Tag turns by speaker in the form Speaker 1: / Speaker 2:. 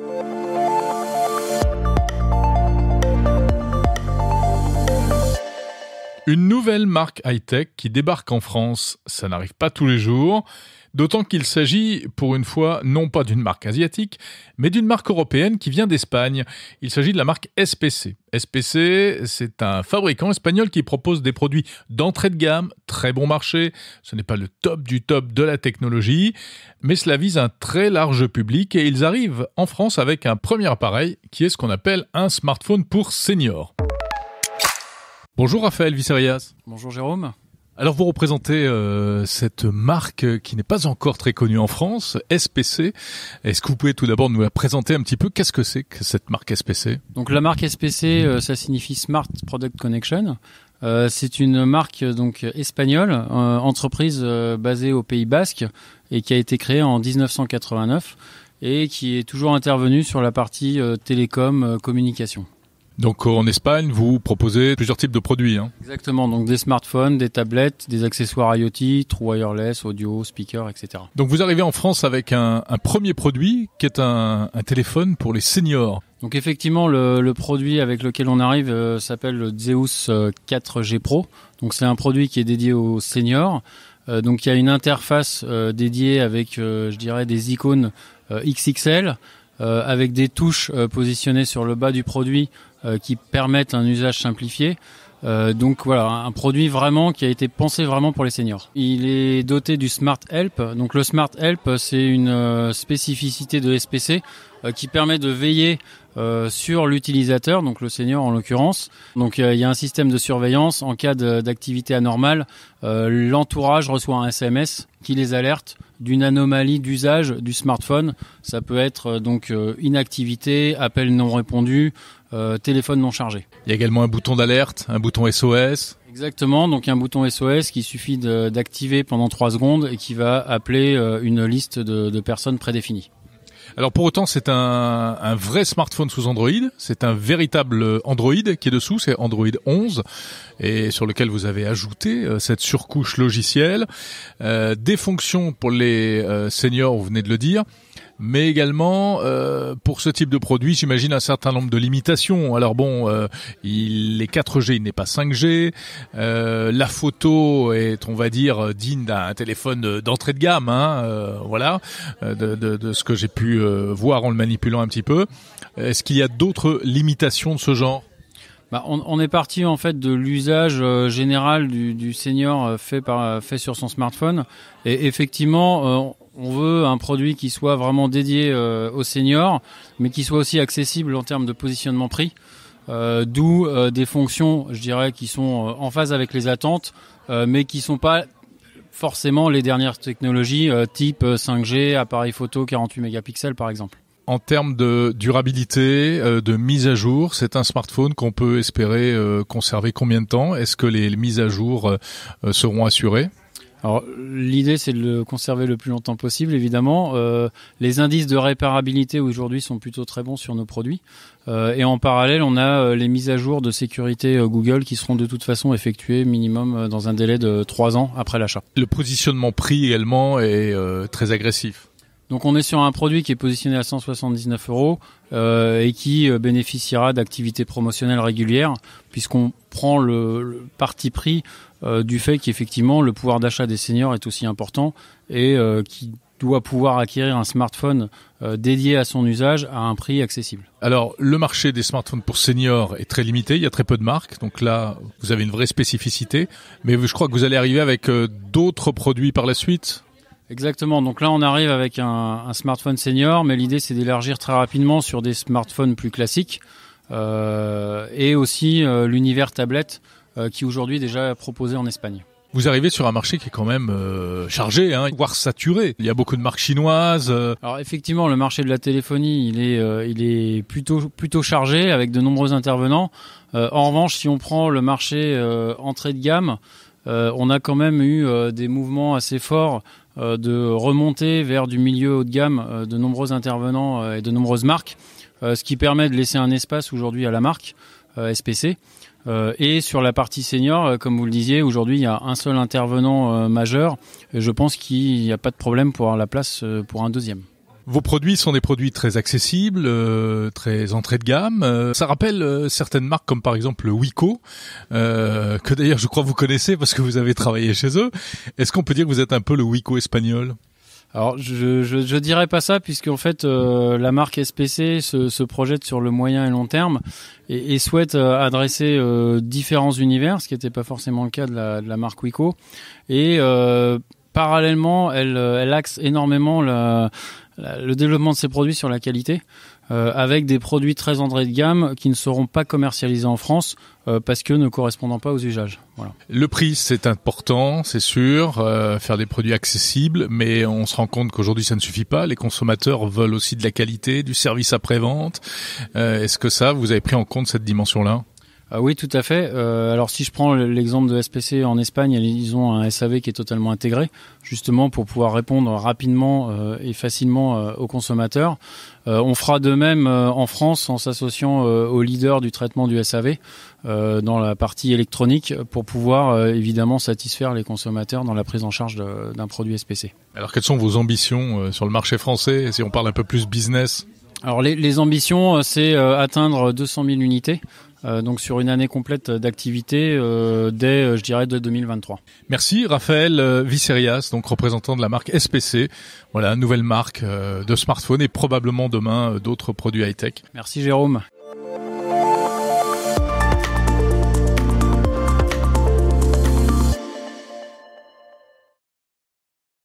Speaker 1: Música Une nouvelle marque high-tech qui débarque en France, ça n'arrive pas tous les jours, d'autant qu'il s'agit, pour une fois, non pas d'une marque asiatique, mais d'une marque européenne qui vient d'Espagne. Il s'agit de la marque SPC. SPC, c'est un fabricant espagnol qui propose des produits d'entrée de gamme, très bon marché, ce n'est pas le top du top de la technologie, mais cela vise un très large public et ils arrivent en France avec un premier appareil qui est ce qu'on appelle un smartphone pour seniors. Bonjour Raphaël Vissarias. Bonjour Jérôme. Alors vous représentez euh, cette marque qui n'est pas encore très connue en France, SPC. Est-ce que vous pouvez tout d'abord nous la présenter un petit peu Qu'est-ce que c'est que cette marque SPC
Speaker 2: Donc la marque SPC, euh, ça signifie Smart Product Connection. Euh, c'est une marque donc espagnole, entreprise basée au Pays Basque et qui a été créée en 1989 et qui est toujours intervenue sur la partie télécom communication.
Speaker 1: Donc euh, en Espagne, vous proposez plusieurs types de produits. Hein.
Speaker 2: Exactement, donc des smartphones, des tablettes, des accessoires IoT, true wireless, audio, speaker, etc.
Speaker 1: Donc vous arrivez en France avec un, premier produit qui est un, téléphone pour les seniors. Donc
Speaker 2: effectivement, le, produit avec lequel
Speaker 1: on arrive euh, s'appelle le
Speaker 2: Zeus 4G euh, Pro. Donc c'est un produit qui est dédié aux seniors. donc il y a une interface dédiée avec, je dirais, des icônes XXL euh, avec des touches euh, positionnées sur le bas du produit euh, qui permettent un usage simplifié. donc voilà, un produit vraiment qui a été pensé vraiment pour les seniors. Il est doté du Smart Help. Donc le Smart Help, c'est une spécificité de SPC qui permet de veiller euh, sur l'utilisateur, donc le senior en l'occurrence. Donc euh, il y a un système de surveillance en cas d'activité anormale. Euh, l'entourage reçoit un SMS qui les alerte d'une anomalie d'usage du smartphone. Ça peut être donc inactivité, appel non répondu, téléphone non chargé. Il y a également un bouton d'alerte, un bouton SOS. Exactement, donc un bouton SOS qui suffit d'activer pendant 3 secondes
Speaker 1: et qui va appeler une liste de personnes prédéfinies. Alors pour autant, c'est un, un vrai smartphone sous Android. C'est un véritable euh, Android qui est dessous. C'est Android 11 et sur lequel vous avez ajouté euh, cette surcouche logicielle, euh, des fonctions pour les seniors, vous venez de le dire, mais également ce type de produit, j'imagine un certain nombre de limitations. Alors bon, euh, il est 4G, il n'est pas 5G. Euh, la photo est, on va dire, digne d'un téléphone d'entrée de gamme. Hein, euh, voilà, de, ce que j'ai pu voir en le manipulant un petit peu. Est-ce qu'il y a d'autres limitations de ce genre bah, on, est parti
Speaker 2: en fait de l'usage général du, senior fait, par, fait sur son smartphone. Et effectivement, on veut un produit qui soit vraiment dédié euh, aux seniors, mais qui soit aussi accessible en termes de positionnement prix. Euh, d'où euh, des fonctions, je dirais, qui sont en phase avec les attentes, mais qui sont pas forcément les dernières technologies type 5G, appareil photo 48 mégapixels par exemple.
Speaker 1: En termes de durabilité, de mise à jour, c'est un smartphone qu'on peut espérer conserver combien de temps Est-ce que les, mises à jour seront assurées alors l'idée
Speaker 2: c'est de le conserver le plus longtemps possible évidemment. Euh, les indices de réparabilité aujourd'hui sont plutôt très bons sur nos produits. Euh, et en parallèle on a euh, les mises à jour de sécurité Google qui seront de toute façon effectuées minimum dans un délai de 3 ans après l'achat. Le positionnement prix également est très agressif. Donc on est sur un produit qui est positionné à 179 euros et qui bénéficiera d'activités promotionnelles régulières puisqu'on prend le, parti pris euh, du fait qu'effectivement le pouvoir d'achat des seniors est aussi important et euh, qui doit pouvoir acquérir un smartphone euh, dédié à son usage
Speaker 1: à un prix accessible. Alors, le marché des smartphones pour seniors est très limité, il y a très peu de marques, donc là, vous avez une vraie spécificité, mais je crois que vous allez arriver avec d'autres produits par la
Speaker 2: suite Exactement, donc là on arrive avec un, smartphone senior, mais l'idée c'est d'élargir très rapidement sur des smartphones plus classiques et aussi l'univers tablette euh, qui aujourd'hui déjà proposé en Espagne.
Speaker 1: Vous arrivez sur un marché qui est quand même euh, chargé, hein, voire saturé. Il y a beaucoup de marques chinoises. Euh. Alors effectivement, le marché de la téléphonie, il
Speaker 2: est, il est plutôt, plutôt chargé avec de nombreux intervenants. en revanche, si on prend le marché entrée de gamme, on a quand même eu des mouvements assez forts de remonter vers du milieu haut de gamme de nombreux intervenants et de nombreuses marques, ce qui permet de laisser un espace aujourd'hui à la marque euh, SPC. Euh, et sur la partie senior, euh, comme vous le disiez, aujourd'hui il y a un seul intervenant majeur. je pense qu'il n'y a pas de problème pour avoir la place pour un deuxième.
Speaker 1: Vos produits sont des produits très accessibles, très entrée de gamme. ça rappelle certaines marques comme par exemple Wico, que d'ailleurs je crois vous connaissez parce que vous avez travaillé chez eux. Est-ce qu'on peut dire que vous êtes un peu le Wico espagnol alors, je, je, je, dirais pas ça, puisque en fait, euh, la marque
Speaker 2: SPC se, se, projette sur le moyen et long terme et, souhaite euh, adresser euh, différents univers, ce qui n'était pas forcément le cas de la, marque Wico. Et parallèlement, euh, elle, axe énormément le développement de ses produits sur la qualité. Euh, avec des produits très entrée de gamme qui ne seront pas commercialisés en France euh, parce que ne correspondant pas aux usages.
Speaker 1: Le prix, c'est important, c'est sûr, faire des produits accessibles, mais on se rend compte qu'aujourd'hui ça ne suffit pas. Les consommateurs veulent aussi de la qualité, du service après-vente. Est-ce que ça, vous avez pris en compte cette dimension-là ah oui, tout à fait.
Speaker 2: Euh, alors si je prends l'exemple de SPC en Espagne, ils ont un SAV qui est totalement intégré, justement pour pouvoir répondre rapidement euh, et facilement euh, aux consommateurs. on fera de même en France en s'associant aux leaders du traitement du SAV dans la partie électronique pour pouvoir évidemment satisfaire les consommateurs dans la prise en charge d'un produit SPC.
Speaker 1: Alors quelles sont vos ambitions sur le marché français si on parle un peu plus business alors
Speaker 2: les, les ambitions, c'est atteindre 200 000 unités euh, donc sur une année complète d'activité
Speaker 1: euh, dès, euh, je dirais, de 2023. Merci Raphaël Vicerias, donc représentant de la marque SPC. Voilà, nouvelle marque de smartphone et probablement demain d'autres produits high-tech. Merci Jérôme.